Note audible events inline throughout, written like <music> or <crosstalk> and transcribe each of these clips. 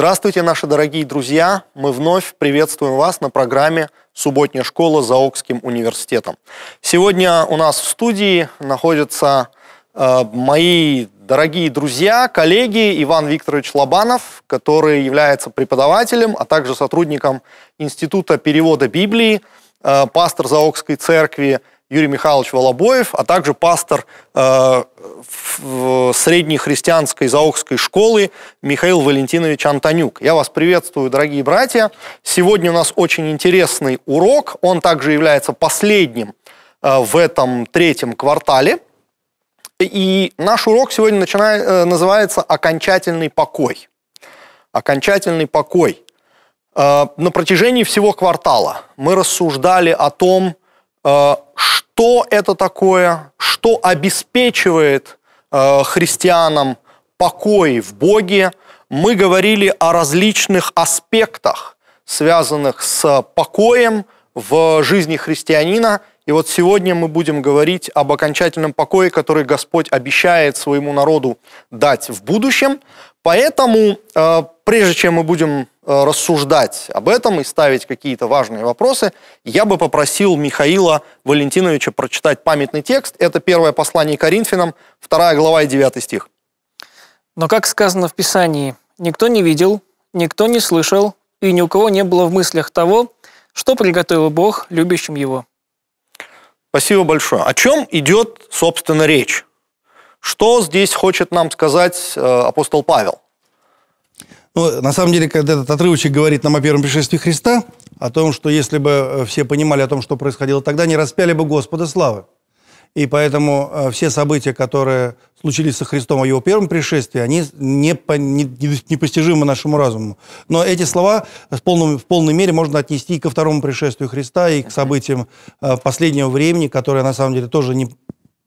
Здравствуйте, наши дорогие друзья! Мы вновь приветствуем вас на программе «Субботняя школа за Окским университетом». Сегодня у нас в студии находятся э, мои дорогие друзья, коллеги Иван Викторович Лобанов, который является преподавателем, а также сотрудником Института перевода Библии, э, пастор Заокской церкви Юрий Михайлович Волобоев, а также пастор э, средней христианской заокской школы Михаил Валентинович Антонюк. Я вас приветствую, дорогие братья. Сегодня у нас очень интересный урок. Он также является последним э, в этом третьем квартале. И наш урок сегодня начинает, э, называется «Окончательный покой». Окончательный покой. Э, на протяжении всего квартала мы рассуждали о том, что это такое, что обеспечивает э, христианам покой в Боге, мы говорили о различных аспектах, связанных с э, покоем в жизни христианина, и вот сегодня мы будем говорить об окончательном покое, который Господь обещает своему народу дать в будущем. Поэтому, э, прежде чем мы будем э, рассуждать об этом и ставить какие-то важные вопросы, я бы попросил Михаила Валентиновича прочитать памятный текст. Это первое послание Коринфянам, 2 глава и 9 стих. Но как сказано в Писании, никто не видел, никто не слышал, и ни у кого не было в мыслях того, что приготовил Бог любящим его. Спасибо большое. О чем идет, собственно, речь? Что здесь хочет нам сказать э, апостол Павел? Ну, на самом деле, когда этот отрывочек говорит нам о первом пришествии Христа, о том, что если бы э, все понимали о том, что происходило тогда, не распяли бы Господа славы. И поэтому э, все события, которые случились со Христом о его первом пришествии, они непостижимы нашему разуму. Но эти слова в, полном, в полной мере можно отнести и ко второму пришествию Христа, и к событиям э, последнего времени, которые на самом деле тоже не,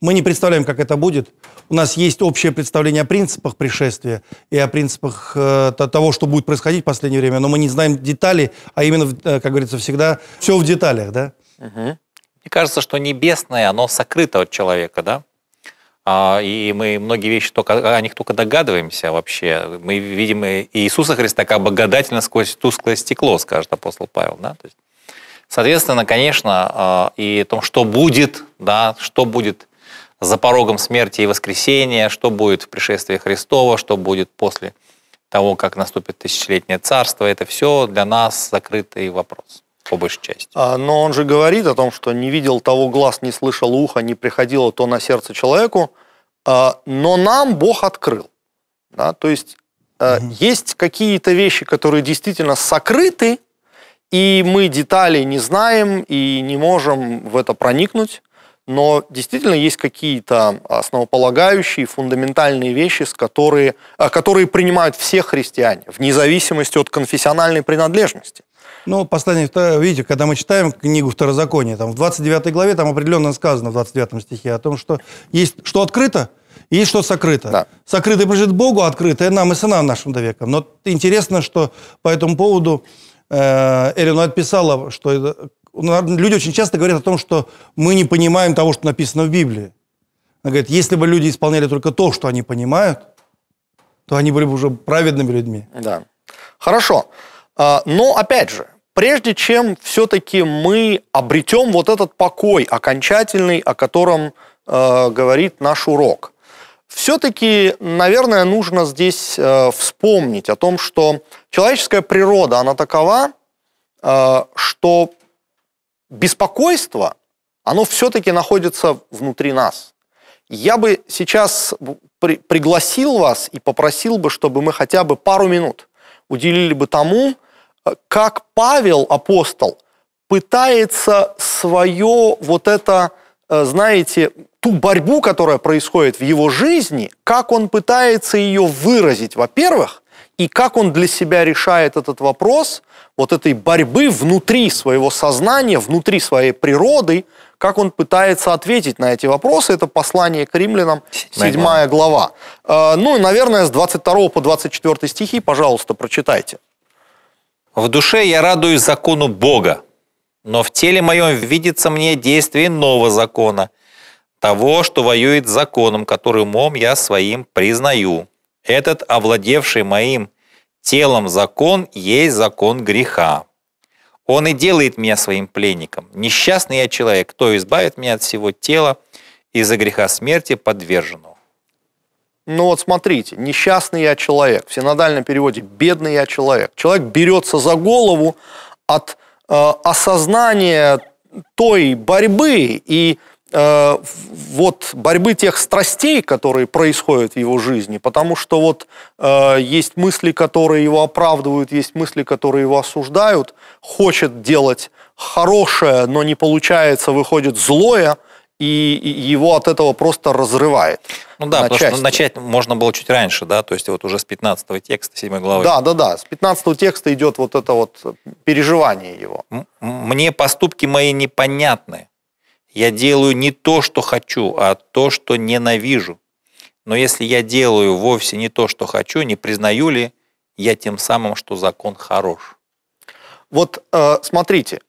мы не представляем, как это будет. У нас есть общее представление о принципах пришествия и о принципах э, того, что будет происходить в последнее время, но мы не знаем деталей, а именно, э, как говорится, всегда все в деталях, да? Угу. Мне кажется, что небесное, оно сокрыто от человека, да? А, и мы многие вещи только, о них только догадываемся вообще. Мы видим Иисуса Христа как богодательно сквозь тусклое стекло, скажет апостол Павел. Да? То есть, соответственно, конечно, а, и о том, что будет, да, что будет за порогом смерти и воскресения, что будет в пришествии Христова, что будет после того, как наступит тысячелетнее царство, это все для нас закрытый вопрос по большей части. А, но он же говорит о том, что не видел того глаз, не слышал ухо, не приходило то на сердце человеку, а, но нам Бог открыл. Да? То есть а, угу. есть какие-то вещи, которые действительно сокрыты, и мы деталей не знаем и не можем в это проникнуть, но действительно есть какие-то основополагающие, фундаментальные вещи, с которые, а, которые принимают все христиане, вне зависимости от конфессиональной принадлежности. Ну, послание, видите, когда мы читаем книгу Второзакония, там в 29 главе, там определенно сказано в 29 стихе о том, что есть что открыто, и есть что сокрыто. Да. Сокрытое принадлежит Богу, а открытое нам и сынам нашим до века. Но интересно, что по этому поводу э, Эллину что ну, люди очень часто говорят о том, что мы не понимаем того, что написано в Библии. Она говорит, если бы люди исполняли только то, что они понимают, то они были бы уже праведными людьми. Да. Хорошо. А, но, опять же, прежде чем все-таки мы обретем вот этот покой окончательный, о котором э, говорит наш урок, все-таки, наверное, нужно здесь э, вспомнить о том, что человеческая природа, она такова, э, что беспокойство, оно все-таки находится внутри нас. Я бы сейчас при пригласил вас и попросил бы, чтобы мы хотя бы пару минут – уделили бы тому, э, как Павел, апостол, пытается свое вот это, э, знаете, ту борьбу, которая происходит в его жизни, как он пытается ее выразить, во-первых, и как он для себя решает этот вопрос, вот этой борьбы внутри своего сознания, внутри своей природы, как он пытается ответить на эти вопросы. Это послание к римлянам, 7 глава. Э, ну, наверное, с 22 по 24 стихи, пожалуйста, прочитайте. «В душе я радуюсь закону Бога, но в теле моем видится мне действие нового закона, того, что воюет с законом, который умом я своим признаю» Этот овладевший моим телом закон есть закон греха. Он и делает меня своим пленником. Несчастный я человек, кто избавит меня от всего тела из-за греха смерти подверженного. Ну вот смотрите, несчастный я человек, в синодальном переводе бедный я человек. Человек берется за голову от э, осознания той борьбы и э, Э, вот борьбы тех страстей, которые происходят в его жизни, потому что вот э, есть мысли, которые его оправдывают, есть мысли, которые его осуждают, хочет делать хорошее, но не получается, выходит злое, и его от этого просто разрывает. Ну да, на потому части. что начать можно было чуть раньше, да, то есть вот уже с 15 текста 7 главы. Да, да, да, с 15 текста идет вот это вот переживание его. Мне поступки мои непонятны, я делаю не то, что хочу, а то, что ненавижу. Но если я делаю вовсе не то, что хочу, не признаю ли я тем самым, что закон хорош? Вот э, смотрите,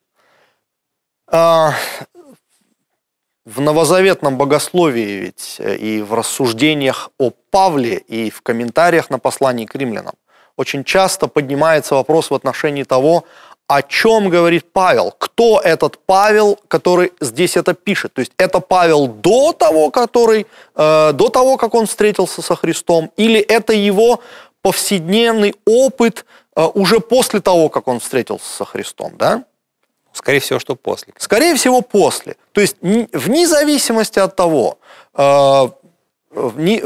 э, в новозаветном богословии ведь э, и в рассуждениях о Павле и в комментариях на послании к римлянам очень часто поднимается вопрос в отношении того, о чем говорит Павел, кто этот Павел, который здесь это пишет. То есть это Павел до того, который, э, до того как он встретился со Христом, или это его повседневный опыт э, уже после того, как он встретился со Христом, да? Скорее всего, что после. Скорее всего, после. То есть вне зависимости от того, э, вне,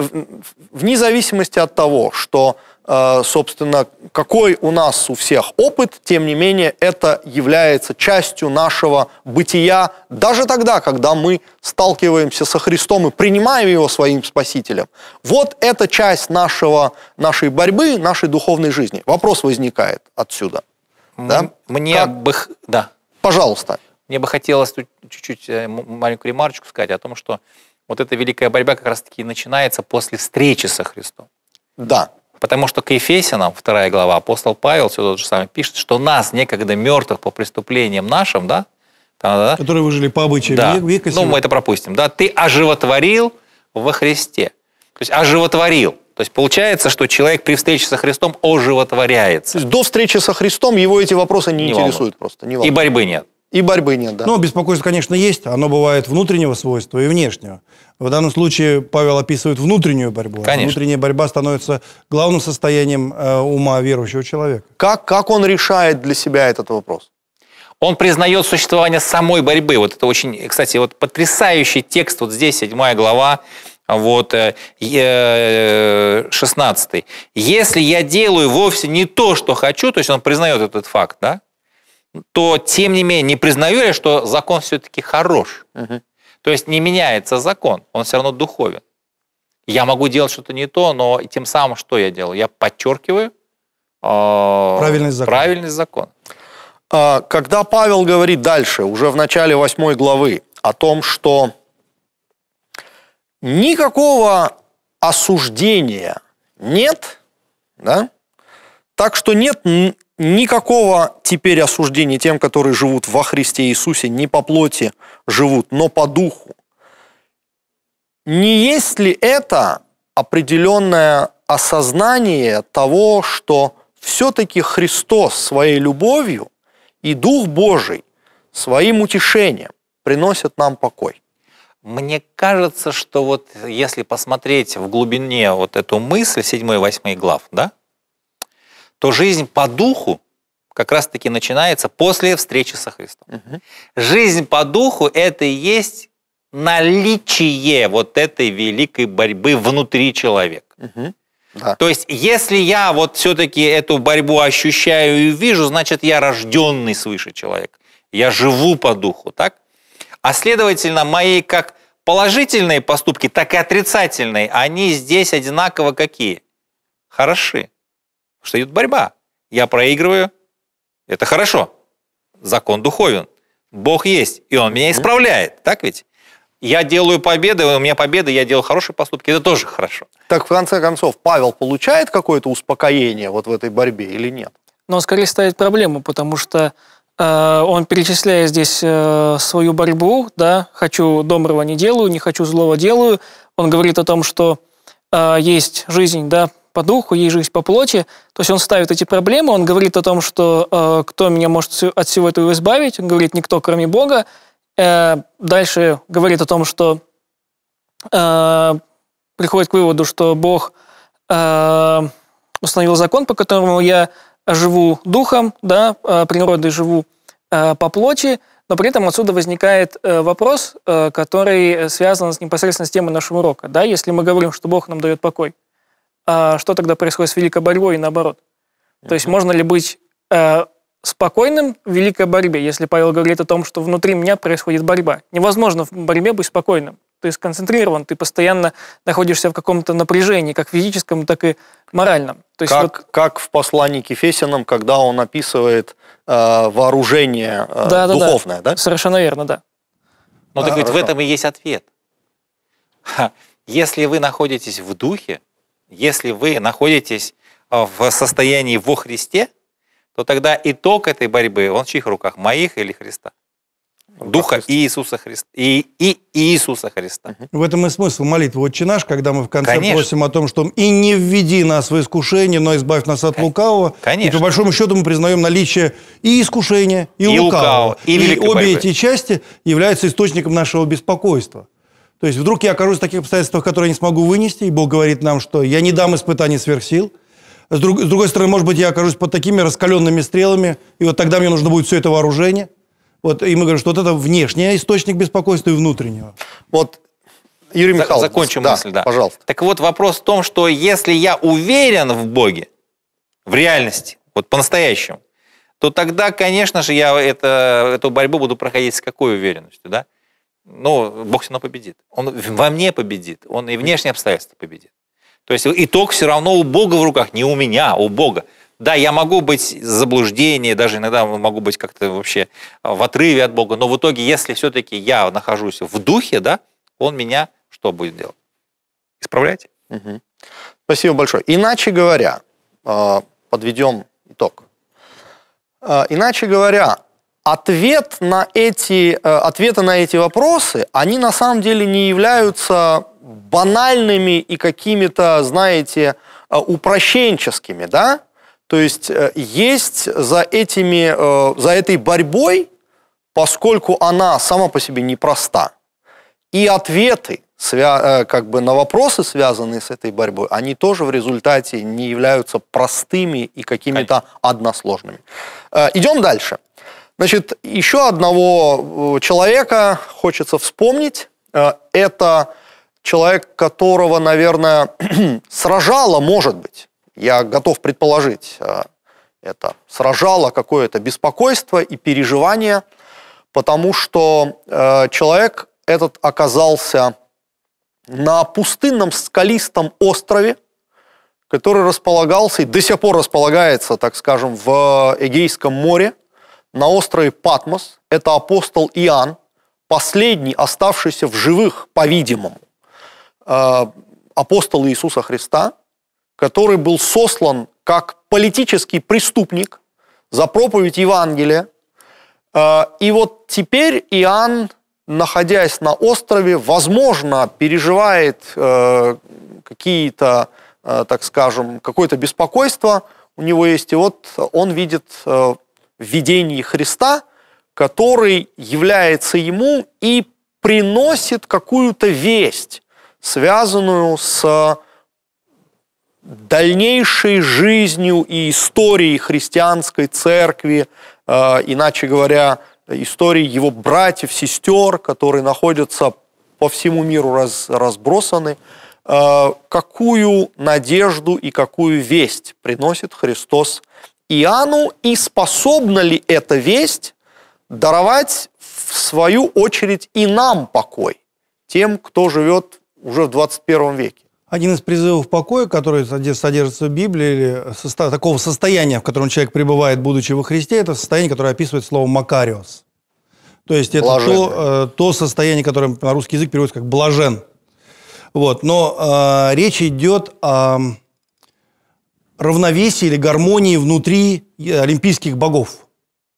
вне зависимости от того, что а, собственно, какой у нас у всех опыт, тем не менее, это является частью нашего бытия даже тогда, когда мы сталкиваемся со Христом и принимаем Его своим Спасителем. Вот эта часть нашего, нашей борьбы, нашей духовной жизни. Вопрос возникает отсюда. М да? Мне как? бы... Да. Пожалуйста. Мне бы хотелось тут чуть-чуть э, маленькую ремарочку сказать о том, что вот эта великая борьба как раз-таки начинается после встречи со Христом. Да. Потому что к Ефесянам, вторая глава, апостол Павел все тот же самый пишет, что нас некогда мертвых по преступлениям нашим, да? Которые выжили по обычаям да. века Ну, мы это пропустим, да? Ты оживотворил во Христе. То есть оживотворил. То есть получается, что человек при встрече со Христом оживотворяется. То есть до встречи со Христом его эти вопросы не, не интересуют волнует. просто. Не волнует. И борьбы нет. И борьбы нет, да. Ну, беспокойство, конечно, есть. Оно бывает внутреннего свойства и внешнего. В данном случае Павел описывает внутреннюю борьбу. Конечно. внутренняя борьба становится главным состоянием э, ума верующего человека. Как, как он решает для себя этот вопрос? Он признает существование самой борьбы. Вот это очень, кстати, вот потрясающий текст. Вот здесь, 7 глава, вот 16. Э, э, Если я делаю вовсе не то, что хочу, то есть он признает этот факт, да? то тем не менее не признаю я, что закон все-таки хорош. Угу. То есть не меняется закон, он все равно духовен. Я могу делать что-то не то, но тем самым что я делаю? Я подчеркиваю э, правильный закон. Правильный закон. А, когда Павел говорит дальше, уже в начале 8 главы, о том, что никакого осуждения нет, да? так что нет Никакого теперь осуждения тем, которые живут во Христе Иисусе, не по плоти живут, но по духу. Не есть ли это определенное осознание того, что все-таки Христос своей любовью и Дух Божий своим утешением приносят нам покой? Мне кажется, что вот если посмотреть в глубине вот эту мысль 7-8 глав, да, то жизнь по духу как раз-таки начинается после встречи со Христом. Угу. Жизнь по духу – это и есть наличие вот этой великой борьбы внутри человека. Угу. Да. То есть, если я вот все-таки эту борьбу ощущаю и вижу, значит, я рожденный свыше человек. Я живу по духу, так? А следовательно, мои как положительные поступки, так и отрицательные, они здесь одинаково какие? Хороши что идет борьба. Я проигрываю, это хорошо. Закон духовен. Бог есть, и Он меня исправляет, так ведь? Я делаю победы, у меня победы, я делаю хорошие поступки, это тоже хорошо. Так, в конце концов, Павел получает какое-то успокоение вот в этой борьбе или нет? Но он скорее ставит проблему, потому что э, он перечисляет здесь э, свою борьбу, да, хочу доброго не делаю, не хочу злого делаю. Он говорит о том, что э, есть жизнь, да, по духу, есть жизнь по плоти. То есть он ставит эти проблемы, он говорит о том, что э, кто меня может от всего этого избавить, он говорит никто, кроме Бога. Э, дальше говорит о том, что э, приходит к выводу, что Бог э, установил закон, по которому я живу духом, да, э, природой живу э, по плоти, но при этом отсюда возникает э, вопрос, э, который связан непосредственно с темой нашего урока. Да? Если мы говорим, что Бог нам дает покой, а что тогда происходит с великой борьбой и наоборот? То есть можно ли быть э, спокойным в великой борьбе, если Павел говорит о том, что внутри меня происходит борьба? Невозможно в борьбе быть спокойным. Ты сконцентрирован, ты постоянно находишься в каком-то напряжении, как физическом, так и моральном. То есть как, вот... как в послании к Ефесянам, когда он описывает э, вооружение э, да, да, духовное, да, да? Совершенно верно, да. Ну, так а, в этом и есть ответ. Если вы находитесь в духе, если вы находитесь э, в состоянии во Христе, то тогда итог этой борьбы, он в чьих руках? Моих или Христа? Духа Христа. Иисуса Христа. И, и Иисуса Христа. В этом и смысл молитвы «Отче наш», когда мы в конце Конечно. просим о том, что «и не введи нас в искушение, но избавь нас от лукавого». Конечно. И по большому счету мы признаем наличие и искушения, и, и лукавого. лукавого. И, и обе борьбы. эти части являются источником нашего беспокойства. То есть вдруг я окажусь в таких обстоятельствах, которые я не смогу вынести, и Бог говорит нам, что я не дам испытаний сверхсил. С, друг, с другой стороны, может быть, я окажусь под такими раскаленными стрелами, и вот тогда мне нужно будет все это вооружение. Вот, и мы говорим, что вот это внешний источник беспокойства и внутреннего. Вот Юрий Михайлович, закончим да, мысль, да. Пожалуйста. Так вот, вопрос в том, что если я уверен в Боге, в реальности, вот по-настоящему, то тогда, конечно же, я это, эту борьбу буду проходить с какой уверенностью, да? ну, Бог все равно победит. Он во мне победит, он и внешние обстоятельства победит. То есть итог все равно у Бога в руках, не у меня, а у Бога. Да, я могу быть в заблуждении, даже иногда могу быть как-то вообще а, в отрыве от Бога, но в итоге, если все-таки я нахожусь в духе, да, он меня что будет делать? Исправлять? Угу. Спасибо большое. Иначе говоря, а, подведем итог. Иначе говоря, ответ на эти, э, ответы на эти вопросы, они на самом деле не являются банальными и какими-то, знаете, э, упрощенческими, да? То есть э, есть за, этими, за этой борьбой, поскольку она сама по себе непроста, и ответы как бы на вопросы, связанные с этой борьбой, они тоже в результате не являются простыми и какими-то односложными. Идем дальше. Значит, еще одного э, человека хочется вспомнить. Э, это человек, которого, наверное, <clears throat> сражало, может быть, я готов предположить, э, это сражало какое-то беспокойство и переживание, потому что человек этот оказался на пустынном скалистом острове, который располагался и до сих пор располагается, так скажем, в Эгейском море – на острове Патмос. Это апостол Иоанн, последний оставшийся в живых, по-видимому, э, апостол Иисуса Христа, который был сослан как политический преступник за проповедь Евангелия. Э, и вот теперь Иоанн, находясь на острове, возможно, переживает э, какие-то, так скажем, какое-то беспокойство у него есть. И вот он видит в видении Христа, который является ему и приносит какую-то весть, связанную с дальнейшей жизнью и историей христианской церкви, э, иначе говоря, истории его братьев, сестер, которые находятся по всему миру раз, разбросаны, э, какую надежду и какую весть приносит Христос Иоанну и способна ли эта весть даровать в свою очередь и нам покой, тем, кто живет уже в 21 веке. Один из призывов покоя, который содержится в Библии, или состо... такого состояния, в котором человек пребывает, будучи во Христе, это состояние, которое описывает слово «макариос». То есть это то, э, то состояние, которое на русский язык переводится как «блажен». Вот. Но э, речь идет о равновесия или гармонии внутри э, олимпийских богов.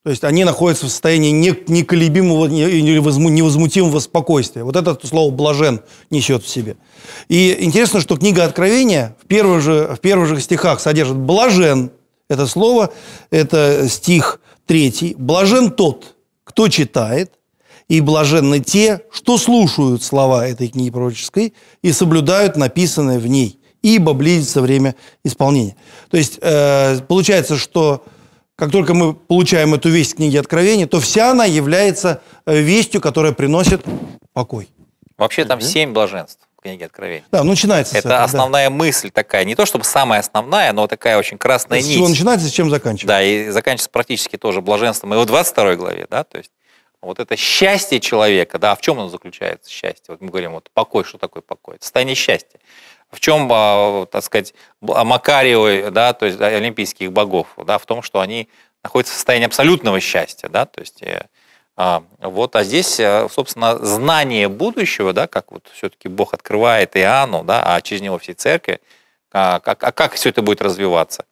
То есть они находятся в состоянии неколебимого невозмутимого спокойствия. Вот это слово «блажен» несет в себе. И интересно, что книга Откровения в первых же, в первых же стихах содержит «блажен» это слово, это стих третий. «Блажен тот, кто читает, и блаженны те, что слушают слова этой книги пророческой и соблюдают написанное в ней» ибо близится время исполнения. То есть э, получается, что как только мы получаем эту весть книги Откровения, то вся она является э, вестью, которая приносит покой. Вообще там семь блаженств в книге Откровения. Да, начинается. Это этого, основная да. мысль такая, не то чтобы самая основная, но такая очень красная с нить. С чего начинается, с чем заканчивается. Да, и заканчивается практически тоже блаженством. И в 22 главе, да, то есть вот это счастье человека, да, а в чем оно заключается, счастье? Вот мы говорим, вот покой, что такое покой? Это состояние счастья в чем, а, так сказать, а, Макарио, да, то есть олимпийских богов, да, в том, что они находятся в состоянии абсолютного счастья, да, то есть э, а, вот, а здесь, э, собственно, знание будущего, да, как вот все-таки Бог открывает Иоанну, да, а через него всей церкви, а как, а как все это будет развиваться,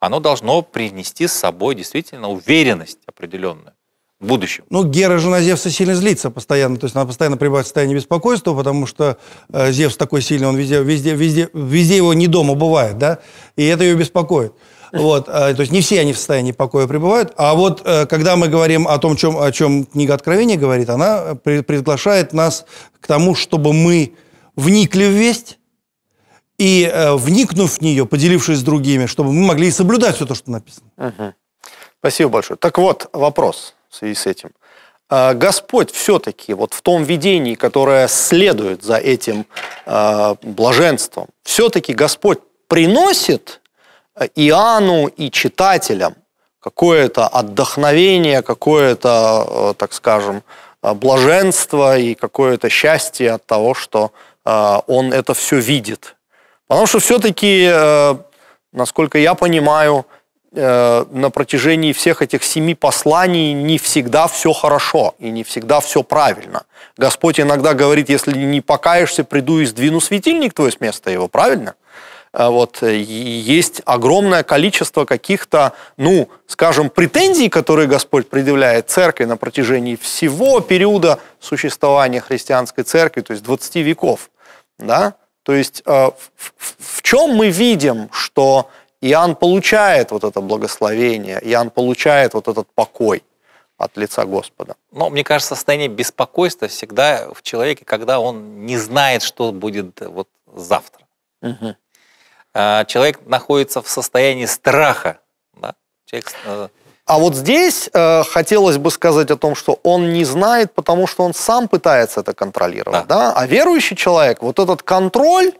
оно должно принести с собой действительно уверенность определенную в будущем. Ну, Гера, жена Зевса, сильно злится постоянно. То есть она постоянно пребывает в состоянии беспокойства, потому что э, Зевс такой сильный, он везде, везде, везде, везде его не дома бывает, да? И это ее беспокоит. Вот, э, то есть не все они в состоянии покоя пребывают. А вот э, когда мы говорим о том, чем, о чем книга Откровения говорит, она э, приглашает нас к тому, чтобы мы вникли в весть, и э, вникнув в нее, поделившись с другими, чтобы мы могли и соблюдать все то, что написано. Угу. Спасибо большое. Так вот, вопрос в связи с этим. А, Господь все-таки вот в том видении, которое следует за этим а, блаженством, все-таки Господь приносит а, Иоанну и читателям какое-то отдохновение, какое-то, так скажем, блаженство и какое-то счастье от того, что он это все видит. Потому что все-таки, насколько я понимаю, Э, на протяжении всех этих семи посланий не всегда все хорошо и не всегда все правильно. Господь иногда говорит, если не покаешься, приду и сдвину светильник твой с места его, правильно? А вот, э, есть огромное количество каких-то, ну, скажем, претензий, которые Господь предъявляет церкви на протяжении всего периода существования христианской церкви, то есть 20 веков. Да? То есть э, в, в чем мы видим, что Иоанн получает вот это благословение, Иоанн получает вот этот покой от лица Господа. Но мне кажется, состояние беспокойства всегда в человеке, когда он не знает, что будет э, вот завтра. Угу. Человек находится в состоянии страха. Да? Человек... Э, а вот здесь э, хотелось бы сказать о том, что он не знает, потому что он сам пытается это контролировать. Да. Да? А верующий человек вот этот контроль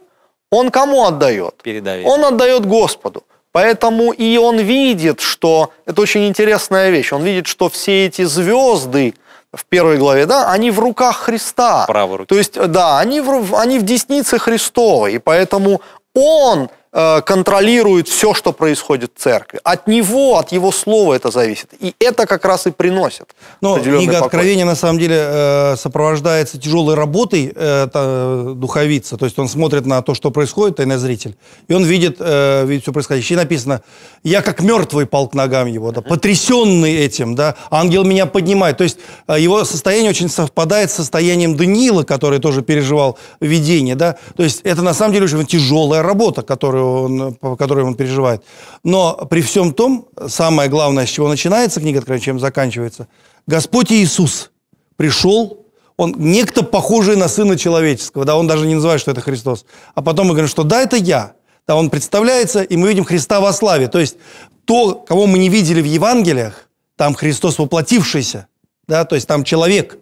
он кому отдает? Передает. Он отдает Господу. Поэтому и он видит, что это очень интересная вещь. Он видит, что все эти звезды в первой главе, да, они в руках Христа. Правой руки. То есть, да, они в, они в деснице Христовой. И поэтому он Э, контролирует все, что происходит в церкви. От него, от его слова это зависит. И это как раз и приносит. Но книга покой. Откровения на самом деле э, сопровождается тяжелой работой э, духовица. То есть он смотрит на то, что происходит, и на зритель, и он видит, видит все происходящее. И написано, я как мертвый пал к ногам его, да, потрясенный этим, да, ангел меня поднимает. То есть его состояние очень совпадает с состоянием Даниила, который тоже переживал видение, да. То есть это на самом деле очень тяжелая работа, которую которую он, по которой он переживает. Но при всем том, самое главное, с чего начинается книга Откровения, чем заканчивается, Господь Иисус пришел, он некто похожий на Сына Человеческого, да, он даже не называет, что это Христос. А потом мы говорим, что да, это я. Да, он представляется, и мы видим Христа во славе. То есть то, кого мы не видели в Евангелиях, там Христос воплотившийся, да, то есть там человек,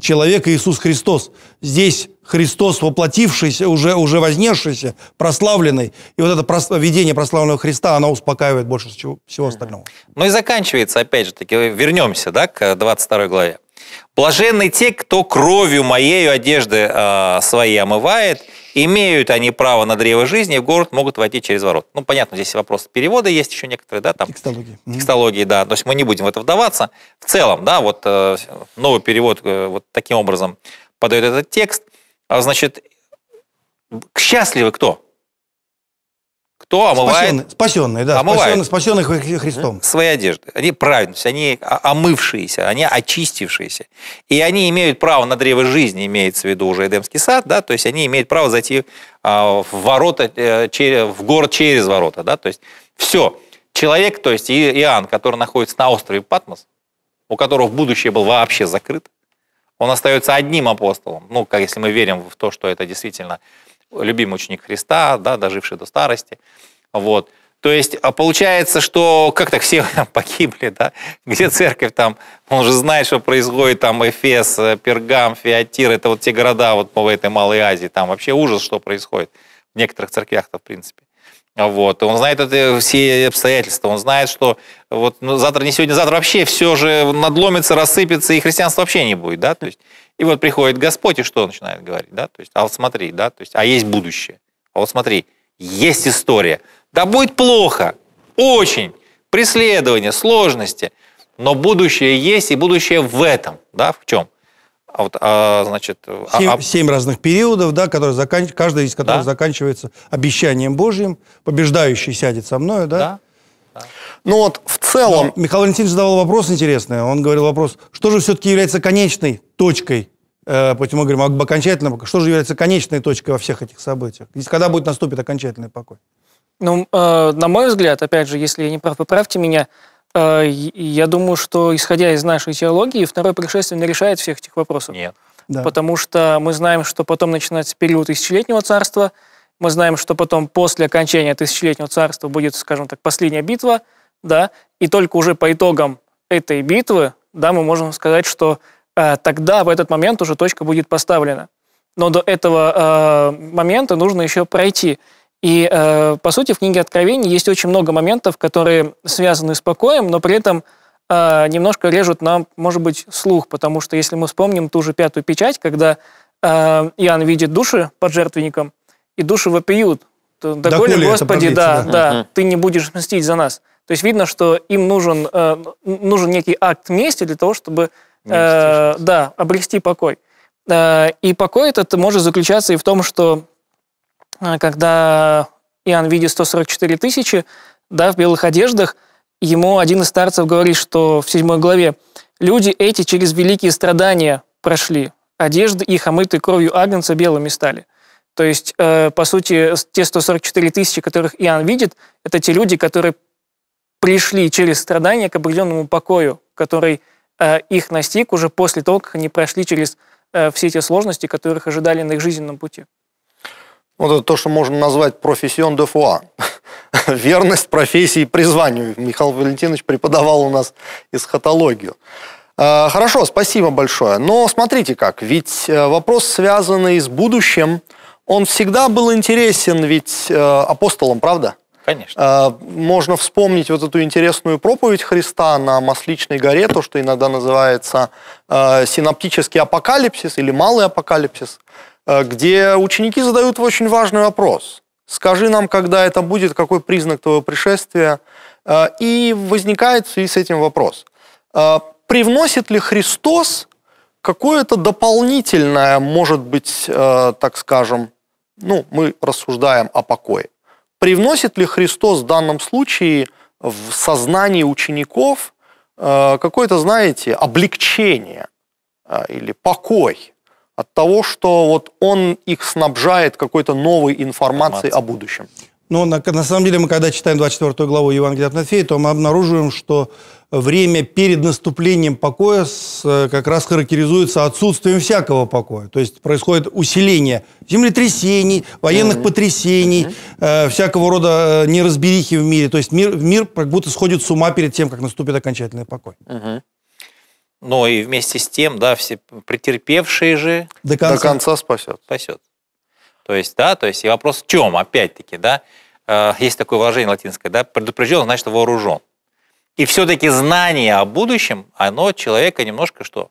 Человек Иисус Христос. Здесь Христос воплотившийся, уже, уже вознесшийся, прославленный. И вот это прос... видение прославленного Христа, оно успокаивает больше всего, всего остального. Ну и заканчивается, опять же таки, вернемся да, к 22 главе. Блаженны те, кто кровью моею одежды а, свои омывает, имеют они право на древо жизни, и в город могут войти через ворот. Ну, понятно, здесь вопрос перевода есть еще некоторые, да, там. Текстологии. Текстологии, да. То есть мы не будем в это вдаваться. В целом, да, вот э, новый перевод э, вот таким образом подает этот текст. А, значит, счастливы кто? кто омывает... Спасенные, да, омывает спасенные, спасенных Христом. Э, свои одежды. Они правильные, они омывшиеся, они очистившиеся. И они имеют право на древо жизни, имеется в виду уже Эдемский сад, да, то есть они имеют право зайти а, в ворота, э, в город через ворота, да, то есть все. Человек, то есть Иоанн, который находится на острове Патмос, у которого будущее было вообще закрыто он остается одним апостолом. Ну, как если мы верим в то, что это действительно любимый ученик Христа, да, доживший до старости. Вот. То есть а, получается, что как-то все <laughs> погибли, да? Где церковь там? Он же знает, что происходит там Эфес, э, Пергам, Фиатир, это вот те города вот в этой Малой Азии, там вообще ужас, что происходит в некоторых церквях-то, в принципе. Вот. Он знает это, все обстоятельства. Он знает, что вот ну, завтра не сегодня, завтра вообще все же надломится, рассыпется, и христианства вообще не будет, да, то есть. И вот приходит Господь, и что начинает говорить, да, то есть, а вот смотри, да, то есть, а есть будущее, а вот смотри, есть история. Да будет плохо, очень, преследования, сложности, но будущее есть, и будущее в этом, да, в чем? А вот, а, значит, э, а, семь, а, семь разных периодов, да, которые заканч... каждый из которых да? заканчивается обещанием Божьим, побеждающий сядет со мной, да? Да. Ну вот в целом... Но Михаил Валентинович задавал вопрос интересный. Он говорил вопрос, что же все-таки является конечной точкой почему э, мы говорим об окончательном покое. Что же является конечной точкой во всех этих событиях? Когда будет наступит окончательный покой? Ну, э, на мой взгляд, опять же, если я не прав, поправьте меня, а, я думаю, что, исходя из нашей теологии, второе пришествие не решает всех этих вопросов. Нет. Да. Потому что мы знаем, что потом начинается период тысячелетнего царства, мы знаем, что потом после окончания тысячелетнего царства будет, скажем так, последняя битва, да, и только уже по итогам этой битвы, да, мы можем сказать, что э, тогда, в этот момент уже точка будет поставлена. Но до этого э, момента нужно еще пройти. И, э, по сути, в книге Откровений есть очень много моментов, которые связаны с покоем, но при этом э, немножко режут нам, может быть, слух, потому что если мы вспомним ту же пятую печать, когда э, Иоанн видит души под жертвенником, и души вопиют, «Доколе, да Господи, да, да, да, ты не будешь мстить за нас». То есть видно, что им нужен, э, нужен некий акт мести для того, чтобы э, да, обрести покой. Э, и покой этот может заключаться и в том, что а, когда Иоанн видит 144 тысячи, да, в белых одеждах, ему один из старцев говорит, что в седьмой главе «Люди эти через великие страдания прошли, одежды их, омытые кровью агнца, белыми стали». То есть, э, по сути, те 144 тысячи, которых Иоанн видит, это те люди, которые пришли через страдания к определенному покою, который э, их настиг уже после того, как они прошли через э, все эти сложности, которых ожидали на их жизненном пути вот это то, что можно назвать профессион де фуа. Верность профессии и призванию. Михаил Валентинович преподавал у нас эсхатологию. А, хорошо, спасибо большое. Но смотрите как, ведь э, вопрос, связанный с будущим, он всегда был интересен ведь э, апостолам, правда? Конечно. А, можно вспомнить вот эту интересную проповедь Христа на Масличной горе, то, что иногда называется э, синаптический апокалипсис или малый апокалипсис, Э, где ученики задают очень важный вопрос. Скажи нам, когда это будет, какой признак твоего пришествия. Э, и возникает в связи с этим вопрос. Э, привносит ли Христос какое-то дополнительное, может быть, так скажем, ну, мы рассуждаем о покое. Привносит ли Христос в данном случае в сознание учеников какое-то, знаете, облегчение или покой? от того, что вот он их снабжает какой-то новой информацией о будущем. Но ну, на, на самом деле мы, когда читаем 24 главу Евангелия от Матфея, то мы обнаруживаем, что время перед наступлением покоя с, э, как раз характеризуется отсутствием всякого покоя. То есть происходит усиление землетрясений, военных mm-hmm. потрясений, mm-hmm. Э, всякого рода э, неразберихи в мире. То есть мир, мир как будто сходит с ума перед тем, как наступит окончательный покой. Mm-hmm но и вместе с тем, да, все претерпевшие же до конца, до конца спасет. спасет. То есть, да, то есть и вопрос в чем, опять-таки, да, э, есть такое выражение латинское, да, предупрежден, значит вооружен. И все-таки знание о будущем, оно человека немножко что?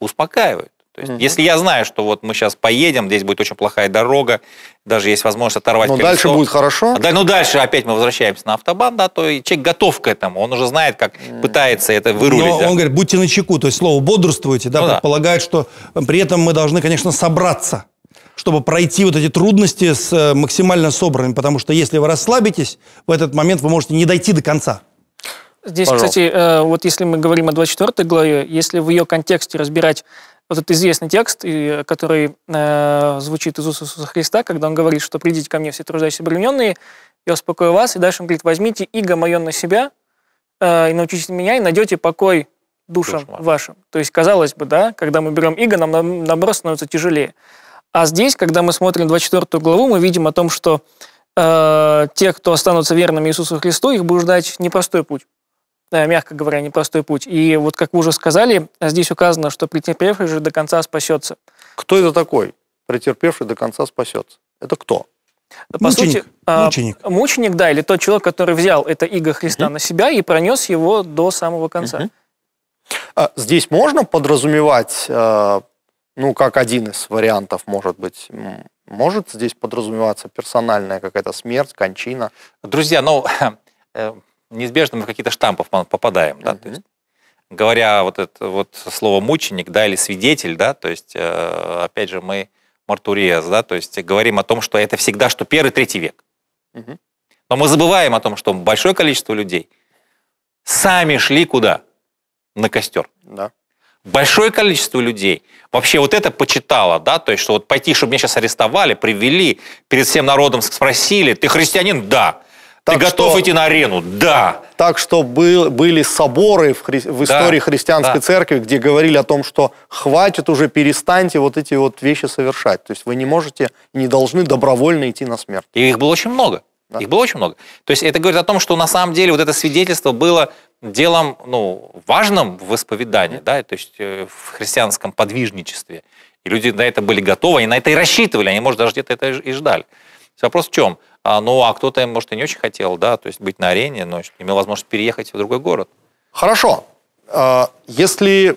Успокаивает. То есть, угу. если я знаю, что вот мы сейчас поедем, здесь будет очень плохая дорога, даже есть возможность оторвать Но ну, колесо. дальше будет хорошо. А, да, ну дальше опять мы возвращаемся на автобан, да, то и человек готов к этому, он уже знает, как пытается это вырулить. Но да. он говорит, будьте начеку, то есть слово бодрствуйте, да, ну, предполагает, да. что при этом мы должны, конечно, собраться чтобы пройти вот эти трудности с э, максимально собранными, потому что если вы расслабитесь, в этот момент вы можете не дойти до конца. Здесь, Пожалуйста. кстати, э, вот если мы говорим о 24 главе, если в ее контексте разбирать вот этот известный текст, э, который э, звучит из уст Иисуса Христа, когда он говорит, что «придите ко мне все трудящиеся, обремененные, я успокою вас». И дальше он говорит «возьмите иго мое на себя э, и научитесь меня, и найдете покой душам Душа. вашим». То есть, казалось бы, да, когда мы берем иго, нам, нам наоборот становится тяжелее. А здесь, когда мы смотрим 24 главу, мы видим о том, что э, те, кто останутся верными Иисусу Христу, их будет ждать непростой путь. Э, мягко говоря, непростой путь. И вот, как вы уже сказали, здесь указано, что претерпевший же до конца спасется. Кто это такой? Претерпевший до конца спасется. Это кто? По мученик. сути, мученик. А, мученик, да, или тот человек, который взял это иго Христа угу. на себя и пронес его до самого конца. Угу. А, здесь можно подразумевать, э, ну, как один из вариантов, может быть, может здесь подразумеваться персональная какая-то смерть, кончина? Друзья, ну, <clears throat> э, неизбежно мы в какие-то штампы попадаем, да, угу. то есть говоря вот это вот слово мученик, да, или свидетель, да, то есть, э, опять же, мы мартуриес, да, то есть говорим о том, что это всегда, что первый, третий век. Угу. Но мы забываем о том, что большое количество людей сами шли куда? На костер. Да. Большое количество людей вообще вот это почитало, да, то есть, что вот пойти, чтобы меня сейчас арестовали, привели, перед всем народом спросили, ты христианин? Да. Так Ты готов что... идти на арену? Да. Так что был, были соборы в, хри... в истории да. христианской да. церкви, где говорили о том, что хватит уже, перестаньте вот эти вот вещи совершать. То есть вы не можете, не должны добровольно идти на смерть. И их было очень много. Да. Их было очень много. То есть это говорит о том, что на самом деле вот это свидетельство было делом ну, важным в исповедании, да, то есть э, в христианском подвижничестве. И люди на это были готовы, они на это и рассчитывали, они, может, даже где-то это и ждали. Вопрос в чем? А, ну, а кто-то, может, и не очень хотел, да, то есть быть на арене, но имел возможность переехать в другой город. Хорошо. А, если...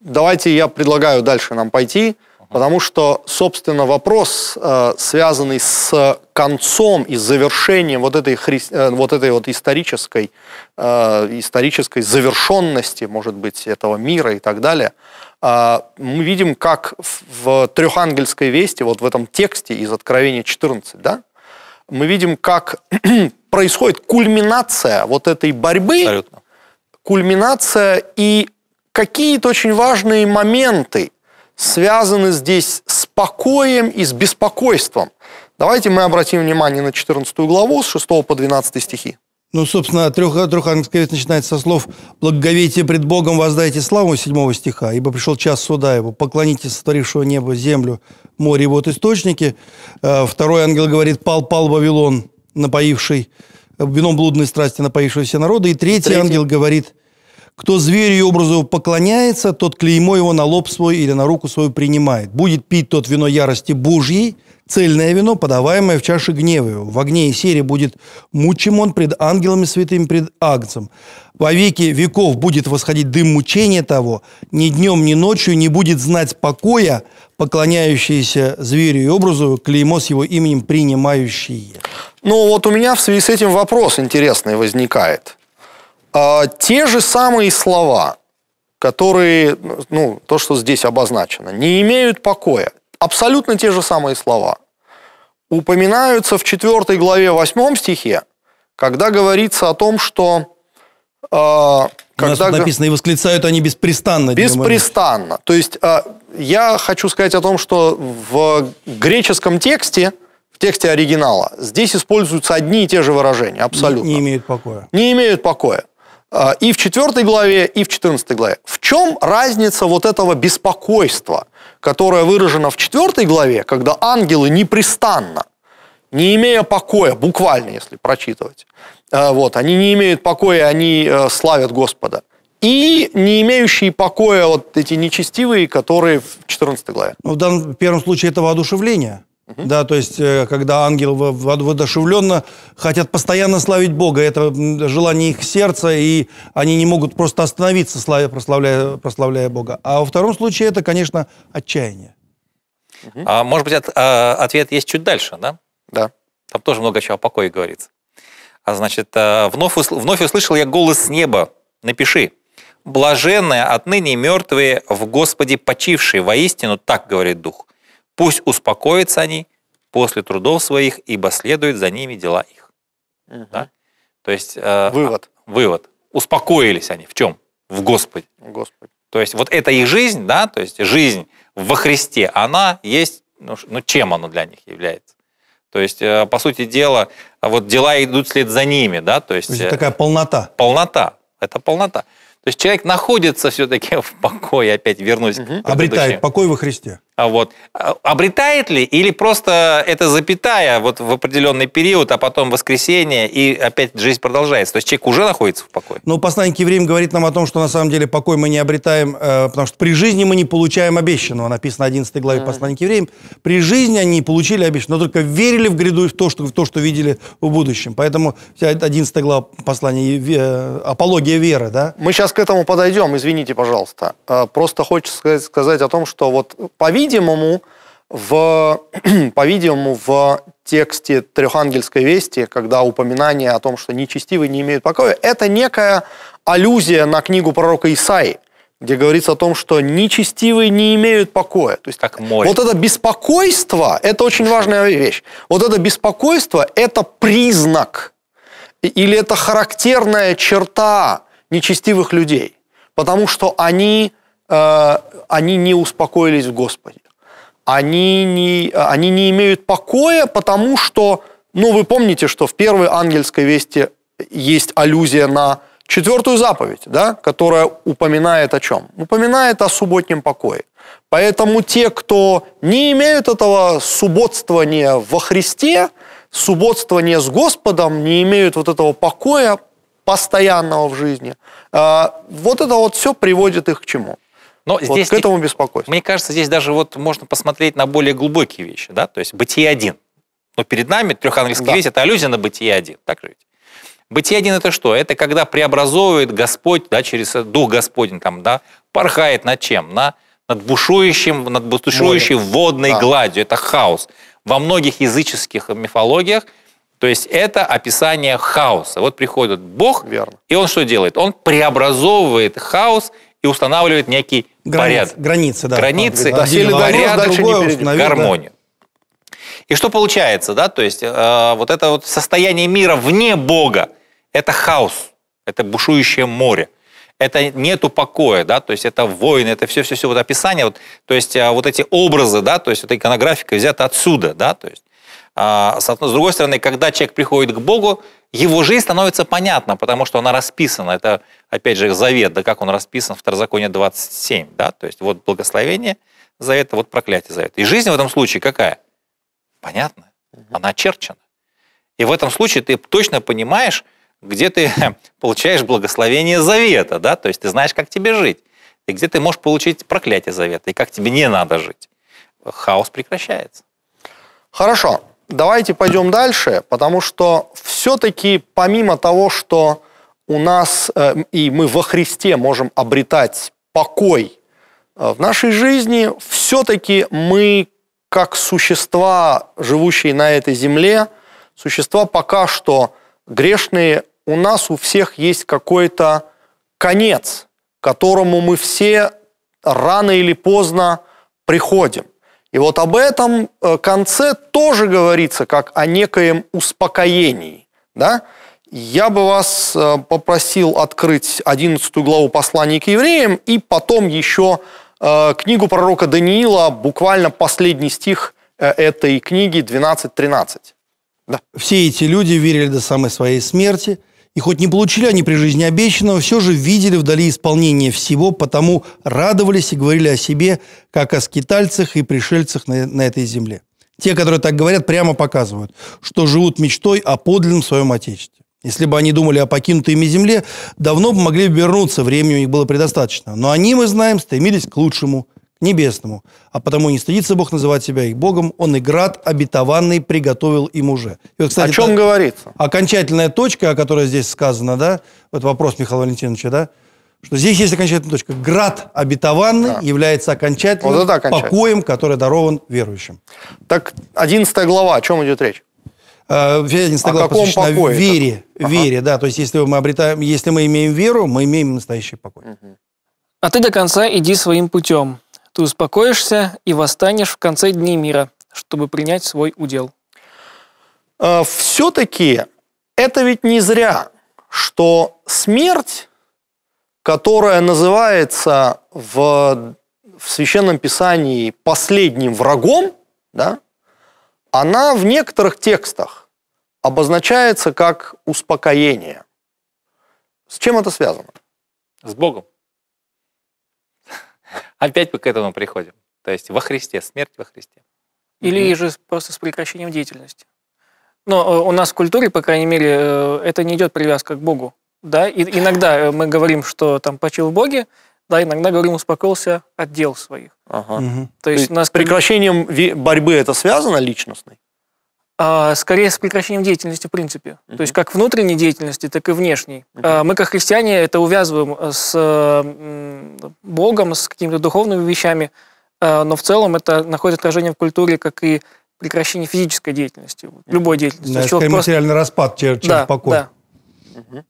Давайте я предлагаю дальше нам пойти, uh потому что, собственно, вопрос, а, связанный с концом и завершением вот этой, хри... Э, вот этой вот исторической, а, исторической завершенности, может быть, этого мира и так далее, мы видим, как в Трехангельской вести, вот в этом тексте из Откровения 14, да, мы видим, как <clears throat> происходит кульминация вот этой борьбы, Абсолютно. кульминация и какие-то очень важные моменты связаны здесь с покоем и с беспокойством. Давайте мы обратим внимание на 14 главу с 6 по 12 стихи. Ну, собственно, трех, трехангельская весть начинается со слов «Благоговейте пред Богом, воздайте славу» седьмого стиха, «Ибо пришел час суда его, поклонитесь сотворившего небо, землю, море и вот источники». Э, второй ангел говорит «Пал, пал Вавилон, напоивший, э, вином блудной страсти напоившего все народы». И третий, третий. ангел говорит кто зверю и образу поклоняется, тот клеймо его на лоб свой или на руку свою принимает. Будет пить тот вино ярости Божьей, цельное вино, подаваемое в чаше гнева его. В огне и сере будет мучим он пред ангелами святыми пред агнцем. Во веки веков будет восходить дым мучения того, ни днем, ни ночью не будет знать покоя, поклоняющиеся зверю и образу, клеймо с его именем принимающие. Ну вот у меня в связи с этим вопрос интересный возникает – а, те же самые слова, которые, ну, то, что здесь обозначено, не имеют покоя. Абсолютно те же самые слова. Упоминаются в 4 главе 8 стихе, когда говорится о том, что... Э, когда У нас написано, и восклицают они беспрестанно. Беспрестанно. То есть э, я хочу сказать о том, что в греческом тексте, в тексте оригинала, здесь используются одни и те же выражения, абсолютно. Не, не имеют покоя. Не имеют покоя. А, и в 4 главе, и в 14 главе. В чем разница вот этого беспокойства, которое выражено в 4 главе, когда ангелы непрестанно, не имея покоя, буквально, если прочитывать, а, вот, они не имеют покоя, они э, славят Господа. И не имеющие покоя вот эти нечестивые, которые в 14 главе. Ну, в данном в первом случае это воодушевление. Угу. Да, то есть, э, когда ангел воодушевленно хотят постоянно славить Бога, это желание их сердца, и они не могут просто остановиться, славя, прославляя, прославляя Бога. А во втором случае это, конечно, отчаяние. Угу. А может быть, от, а, ответ есть чуть дальше, да? Да. Там тоже много чего о покое говорится. А значит, а, вновь, усл вновь услышал я голос с неба. Напиши. Блаженные отныне мертвые в Господе почившие. Воистину так говорит Дух. Пусть успокоятся они после трудов своих, ибо следуют за ними дела их. Угу. Да? То есть... Э, вывод. А, вывод. Успокоились они. В чем? В Господе. Господь. То есть вот эта их жизнь, да, то есть жизнь во Христе, она есть, ну, ну чем она для них является? То есть, э, по сути дела, вот дела идут след за ними, да, то есть... То есть э, такая полнота. Полнота, это полнота. То есть человек находится все-таки <laughs> в покое, опять вернусь. Угу. К Обретает покой во Христе. А вот. А, обретает ли или просто это запятая вот в определенный период, а потом воскресенье, и опять жизнь продолжается? То есть человек уже находится в покое? Ну, посланники Евреям говорит нам о том, что на самом деле покой мы не обретаем, э, потому что при жизни мы не получаем обещанного. Написано 11 главе да. посланники время. При жизни они получили обещанное, но только верили в гряду в то, что, в то, что видели в будущем. Поэтому 11 глава послания, э, апология веры, да? Мы сейчас к этому подойдем, извините, пожалуйста. Э, просто хочется сказать о том, что вот по видению по-видимому, в, <clears throat> по-видимому, в тексте Трехангельской вести, когда упоминание о том, что нечестивые не имеют покоя, это некая аллюзия на книгу пророка Исаи, где говорится о том, что нечестивые не имеют покоя. То есть, как море. Вот это беспокойство, это очень важная вещь. Вот это беспокойство, это признак или это характерная черта нечестивых людей, потому что они, э, они не успокоились в Господе они не, они не имеют покоя, потому что, ну, вы помните, что в первой ангельской вести есть аллюзия на четвертую заповедь, да, которая упоминает о чем? Упоминает о субботнем покое. Поэтому те, кто не имеют этого субботствования во Христе, субботствования с Господом, не имеют вот этого покоя постоянного в жизни, а, вот это вот все приводит их к чему? Но вот здесь к этому беспокойство. Мне кажется, здесь даже вот можно посмотреть на более глубокие вещи, да, то есть бытие один. Но перед нами трехангельский да. весь это аллюзия на бытие один, так же ведь? Бытие один это что? Это когда преобразовывает Господь, да, через э, Дух Господень там, да, порхает над чем? На, над бушующим, над бушующей Море. водной да. гладью. Это хаос. Во многих языческих мифологиях то есть это описание хаоса. Вот приходит Бог, Верно. и он что делает? Он преобразовывает хаос и устанавливает некий Границ, порядок. Границы, да. Границы, да, и порядок, да, гармонию. И что получается, да, то есть э, вот это вот состояние мира вне Бога, это хаос, это бушующее море, это нету покоя, да, то есть это войны, это все-все-все, вот описание, вот, то есть э, вот эти образы, да, то есть эта иконографика взята отсюда, да, то есть э, с одной, с другой стороны, когда человек приходит к Богу, его жизнь становится понятна, потому что она расписана. Это, опять же, завет, да как он расписан в Второзаконе 27, да, то есть вот благословение за это, вот проклятие за это. И жизнь в этом случае какая? Понятно, она очерчена. И в этом случае ты точно понимаешь, где ты <laughs> получаешь благословение завета, да, то есть ты знаешь, как тебе жить, и где ты можешь получить проклятие завета, и как тебе не надо жить. Хаос прекращается. Хорошо давайте пойдем дальше, потому что все-таки помимо того, что у нас э, и мы во Христе можем обретать покой э, в нашей жизни, все-таки мы как существа, живущие на этой земле, существа пока что грешные, у нас у всех есть какой-то конец, к которому мы все рано или поздно приходим. И вот об этом э, конце тоже говорится как о некоем успокоении. Да? Я бы вас э, попросил открыть 11 главу послания к евреям и потом еще э, книгу пророка Даниила, буквально последний стих этой книги 12-13. Да. Все эти люди верили до самой своей смерти – и хоть не получили они при жизни обещанного, все же видели вдали исполнение всего, потому радовались и говорили о себе, как о скитальцах и пришельцах на, на этой земле. Те, которые так говорят, прямо показывают, что живут мечтой о подлинном своем Отечестве. Если бы они думали о покинутой ими земле, давно бы могли вернуться, времени у них было предостаточно. Но они, мы знаем, стремились к лучшему, небесному. А потому не стыдится Бог называть себя их Богом, он и град обетованный приготовил им уже. И вот, кстати, о чем та, говорится? Окончательная точка, о которой здесь сказано, да, вот вопрос Михаила Валентиновича, да, что здесь есть окончательная точка. Град обетованный да. является окончательным вот окончательно. покоем, который дарован верующим. Так, 11 глава, о чем идет речь? Э, Вязница глава посвящена покое вере. Это? Вере, да. То есть, если мы, обретаем, если мы имеем веру, мы имеем настоящий покой. А ты до конца иди своим путем. Ты успокоишься и восстанешь в конце дней мира, чтобы принять свой удел. А, Все-таки это ведь не зря, что смерть, которая называется в, в Священном Писании последним врагом, да, она в некоторых текстах обозначается как успокоение. С чем это связано? С Богом. Опять мы к этому приходим. То есть во Христе, смерть во Христе. Или mm-hmm. же просто с прекращением деятельности. Но э, у нас в культуре, по крайней мере, э, это не идет привязка к Богу. Да? И иногда э, мы говорим, что там почил в Боге, да, иногда говорим, успокоился от дел своих. Ага. Угу. То, есть То есть нас... прекращением борьбы это связано личностной? А, скорее с прекращением деятельности в принципе. Uh-huh. То есть как внутренней деятельности, так и внешней. Uh-huh. Мы как христиане это увязываем с э, Богом, с какими-то духовными вещами, а, но в целом это находит отражение в культуре, как и прекращение физической деятельности, любой деятельности. Да, скорее просто... материальный распад, чем да, покой. Да.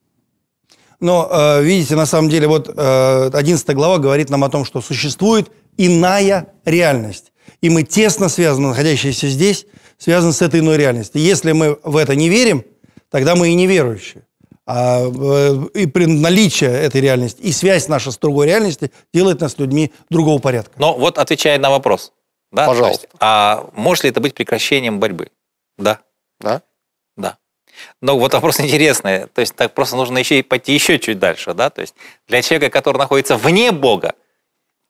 Но, э, видите, на самом деле, вот 11 э, глава говорит нам о том, что существует иная реальность. И мы тесно связаны, находящиеся здесь, связан с этой иной реальностью. Если мы в это не верим, тогда мы и неверующие. А, э, и при наличии этой реальности и связь наша с другой реальностью делает нас людьми другого порядка. Но вот отвечая на вопрос, да, пожалуйста. Есть, а может ли это быть прекращением борьбы? Да. Да. Да. Но ну, вот вопрос интересный. То есть так просто нужно еще и пойти еще чуть дальше, да? То есть для человека, который находится вне Бога,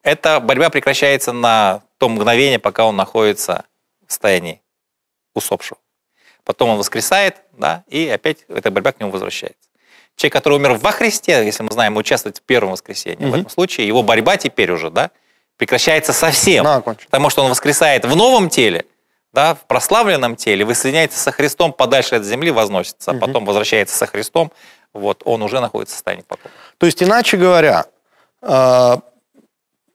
эта борьба прекращается на то мгновение, пока он находится в состоянии усопшего. Потом он воскресает, да, и опять эта борьба к нему возвращается. Человек, который умер во Христе, если мы знаем, участвует в первом воскресении, угу. в этом случае его борьба теперь уже, да, прекращается совсем. Да, потому что он воскресает в новом теле, да, в прославленном теле, воссоединяется со Христом, подальше от земли возносится, угу. потом возвращается со Христом, вот, он уже находится в состоянии потока. То есть, иначе говоря, э,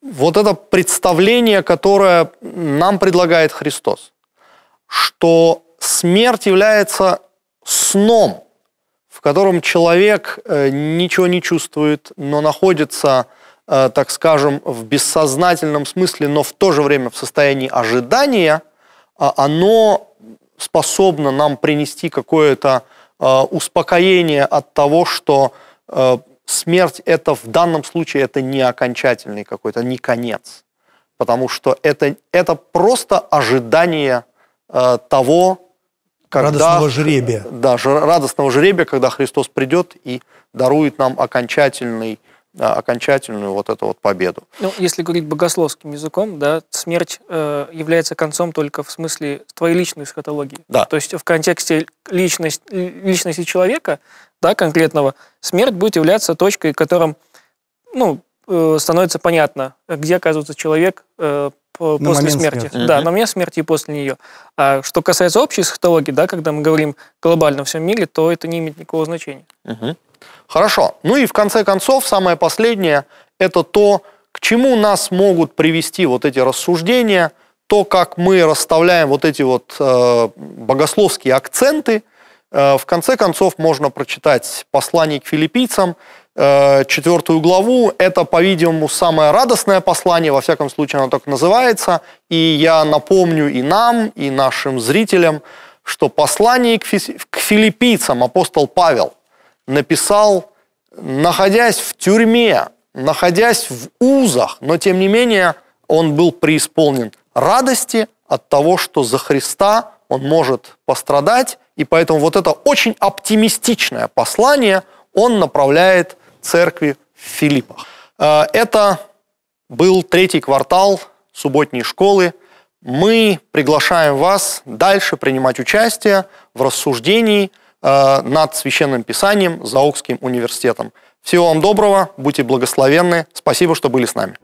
вот это представление, которое нам предлагает Христос, что смерть является сном, в котором человек э, ничего не чувствует, но находится, э, так скажем, в бессознательном смысле, но в то же время в состоянии ожидания, а оно способно нам принести какое-то э, успокоение от того, что смерть это в данном случае это не окончательный какой-то, не конец. Потому что это, это просто ожидание Э, того, когда, радостного жребия. Да, радостного жребия, когда Христос придет и дарует нам окончательный э, окончательную вот эту вот победу. Ну, если говорить богословским языком, да, смерть э, является концом только в смысле твоей личной эсхатологии. Да. То есть в контексте личность, личности человека, да, конкретного, смерть будет являться точкой, которым, ну, э, становится понятно, где оказывается человек э, на после смерти. смерти. Mm-hmm. Да, на момент смерти и после нее. А что касается общей эсхатологии, да, когда мы говорим глобально во всем мире, то это не имеет никакого значения. Mm-hmm. Хорошо. Ну и в конце концов, самое последнее – это то, к чему нас могут привести вот эти рассуждения, то, как мы расставляем вот эти вот э, богословские акценты. Э, в конце концов, можно прочитать послание к филиппийцам, Э, четвертую главу. Это, по-видимому, самое радостное послание, во всяком случае оно так называется. И я напомню и нам, и нашим зрителям, что послание к филиппийцам апостол Павел написал, находясь в тюрьме, находясь в узах, но тем не менее он был преисполнен радости от того, что за Христа он может пострадать, и поэтому вот это очень оптимистичное послание он направляет – церкви в Филиппах. Э, это был третий квартал субботней школы. Мы приглашаем вас дальше принимать участие в рассуждении э, над Священным Писанием Заокским университетом. Всего вам доброго, будьте благословенны. Спасибо, что были с нами.